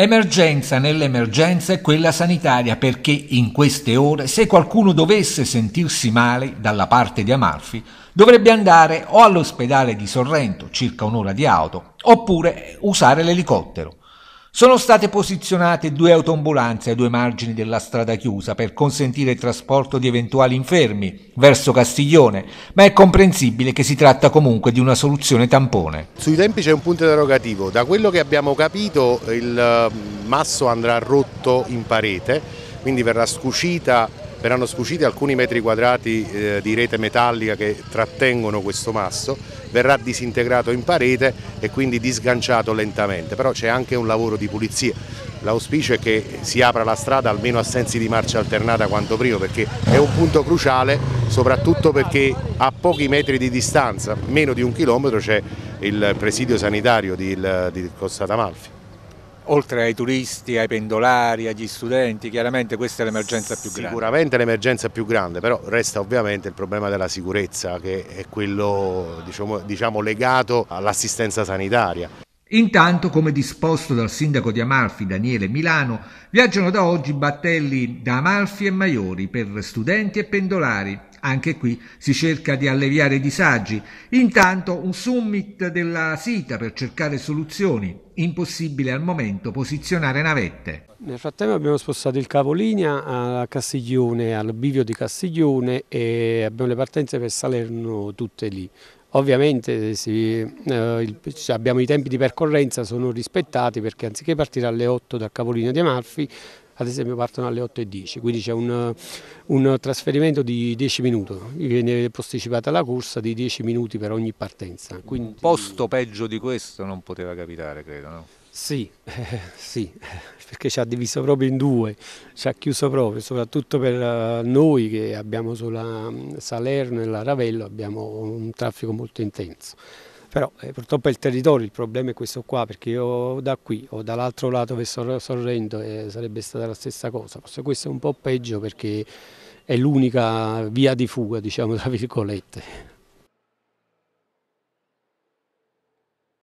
Emergenza nell'emergenza è quella sanitaria perché in queste ore se qualcuno dovesse sentirsi male dalla parte di Amalfi dovrebbe andare o all'ospedale di Sorrento, circa un'ora di auto, oppure usare l'elicottero. Sono state posizionate due autoambulanze ai due margini della strada chiusa per consentire il trasporto di eventuali infermi verso Castiglione, ma è comprensibile che si tratta comunque di una soluzione tampone. Sui tempi c'è un punto interrogativo, da quello che abbiamo capito il eh, masso andrà rotto in parete, quindi verrà scucita verranno scuciti alcuni metri quadrati eh, di rete metallica che trattengono questo masso, verrà disintegrato in parete e quindi disganciato lentamente, però c'è anche un lavoro di pulizia. L'auspicio è che si apra la strada almeno a sensi di marcia alternata quanto prima perché è un punto cruciale soprattutto perché a pochi metri di distanza, meno di un chilometro, c'è il presidio sanitario di, di Costa d'Amalfi oltre ai turisti, ai pendolari, agli studenti, chiaramente questa è l'emergenza più grande. Sicuramente l'emergenza più grande, però resta ovviamente il problema della sicurezza che è quello diciamo, diciamo legato all'assistenza sanitaria. Intanto, come disposto dal sindaco di Amalfi Daniele Milano, viaggiano da oggi battelli da Amalfi e Maiori per studenti e pendolari. Anche qui si cerca di alleviare i disagi. Intanto un summit della SITA per cercare soluzioni. Impossibile al momento posizionare navette. Nel frattempo abbiamo spostato il capolinea a Castiglione, al bivio di Castiglione e abbiamo le partenze per Salerno tutte lì. Ovviamente sì, eh, cioè, abbiamo i tempi di percorrenza sono rispettati perché anziché partire alle 8 dal capolinea di Amalfi ad esempio partono alle 8.10, quindi c'è un, un, trasferimento di 10 minuti, viene posticipata la corsa di 10 minuti per ogni partenza. Quindi... Un posto peggio di questo non poteva capitare, credo, no? Sì, eh, sì, perché ci ha diviso proprio in due, ci ha chiuso proprio, soprattutto per eh, noi che abbiamo sulla mm, Salerno e la Ravello abbiamo un traffico molto intenso però eh, purtroppo è il territorio, il problema è questo qua, perché io da qui o dall'altro lato per sorrendo eh, sarebbe stata la stessa cosa, forse questo è un po' peggio perché è l'unica via di fuga, diciamo, tra virgolette.